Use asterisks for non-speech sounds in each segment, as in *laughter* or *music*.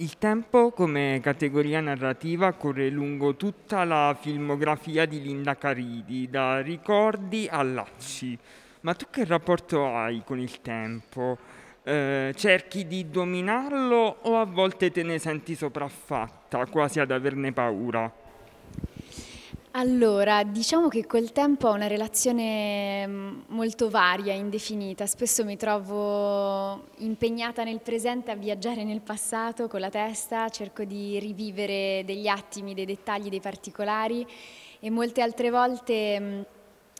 Il tempo come categoria narrativa corre lungo tutta la filmografia di Linda Caridi, da ricordi a lacci. Ma tu che rapporto hai con il tempo? Eh, cerchi di dominarlo o a volte te ne senti sopraffatta, quasi ad averne paura? Allora, diciamo che col tempo ho una relazione mm, molto varia, indefinita. Spesso mi trovo impegnata nel presente a viaggiare nel passato con la testa, cerco di rivivere degli attimi, dei dettagli, dei particolari e molte altre volte mm,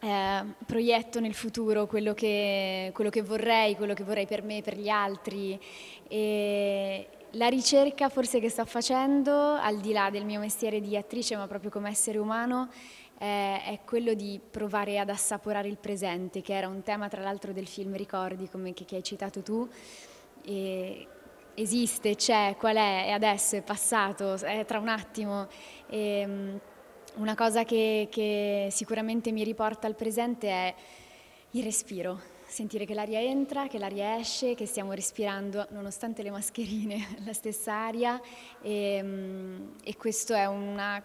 eh, proietto nel futuro quello che, quello che vorrei, quello che vorrei per me, per gli altri e, la ricerca forse che sto facendo, al di là del mio mestiere di attrice, ma proprio come essere umano, è quello di provare ad assaporare il presente, che era un tema tra l'altro del film Ricordi, come che, che hai citato tu. E esiste, c'è, qual è, è adesso, è passato, è tra un attimo. E ehm, una cosa che, che sicuramente mi riporta al presente è il respiro sentire che l'aria entra, che l'aria esce, che stiamo respirando nonostante le mascherine *laughs* la stessa aria e, ehm, e questo è una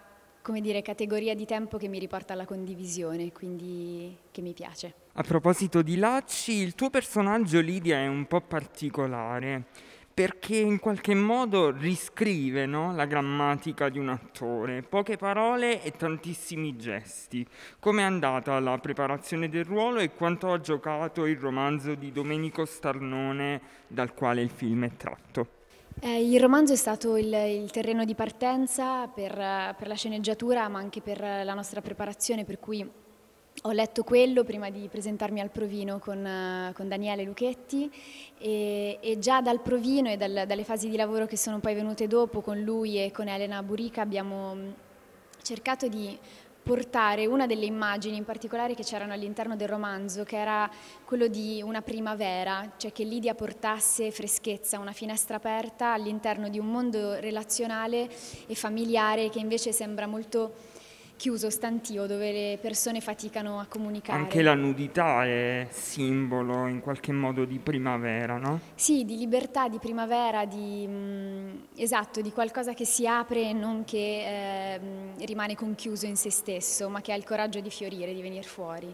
dire, categoria di tempo che mi riporta alla condivisione, quindi che mi piace. A proposito di lacci, il tuo personaggio Lidia è un po' particolare perché in qualche modo riscrive no, la grammatica di un attore, poche parole e tantissimi gesti. Come è andata la preparazione del ruolo e quanto ha giocato il romanzo di Domenico Starnone dal quale il film è tratto? Eh, il romanzo è stato il, il terreno di partenza per, per la sceneggiatura ma anche per la nostra preparazione, per cui ho letto quello prima di presentarmi al provino con, eh, con Daniele Luchetti e, e, già dal provino e dal, dalle fasi di lavoro che sono poi venute dopo con lui e con Elena Burica abbiamo mm, cercato di portare una delle immagini in particolare che c'erano all'interno del romanzo, che era quello di una primavera, cioè che Lidia portasse freschezza, una finestra aperta all'interno di un mondo relazionale e familiare che invece sembra molto chiuso, stantio, dove le persone faticano a comunicare. Anche la nudità è simbolo in qualche modo di primavera, no? Sì, di libertà, di primavera, di, mh, mm, esatto, di qualcosa che si apre e non che eh, rimane conchiuso in se stesso, ma che ha il coraggio di fiorire, di venire fuori.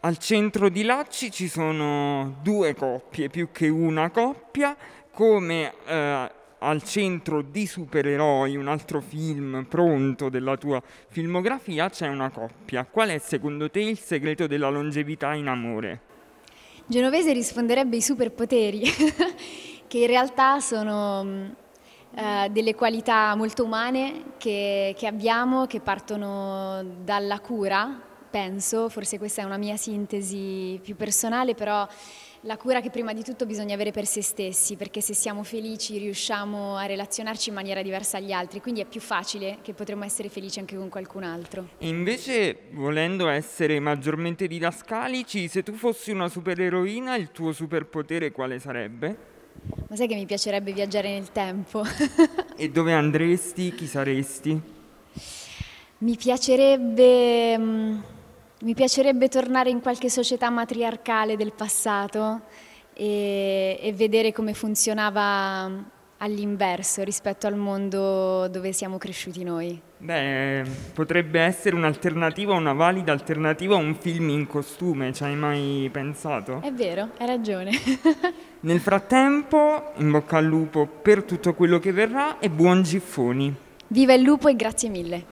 Al centro di Lacci ci sono due coppie, più che una coppia, come eh, al centro di supereroi, un altro film pronto della tua filmografia, c'è una coppia. Qual è secondo te il segreto della longevità in amore? Genovese risponderebbe i superpoteri, *laughs* che in realtà sono mm, eh, delle qualità molto umane che, che abbiamo, che partono dalla cura, penso, forse questa è una mia sintesi più personale, però la cura che prima di tutto bisogna avere per se stessi, perché se siamo felici riusciamo a relazionarci in maniera diversa agli altri, quindi è più facile che potremmo essere felici anche con qualcun altro. E invece, volendo essere maggiormente didascalici, se tu fossi una supereroina, il tuo superpotere quale sarebbe? Ma sai che mi piacerebbe viaggiare nel tempo. e dove andresti? Chi saresti? Mi piacerebbe mm, mi piacerebbe tornare in qualche società matriarcale del passato e, e vedere come funzionava all'inverso rispetto al mondo dove siamo cresciuti noi. Beh, potrebbe essere un'alternativa, una valida alternativa a un film in costume, ci hai mai pensato? È vero, hai ragione. *laughs* Nel frattempo, in bocca al lupo per tutto quello che verrà e buon giffoni. Viva il lupo e grazie mille.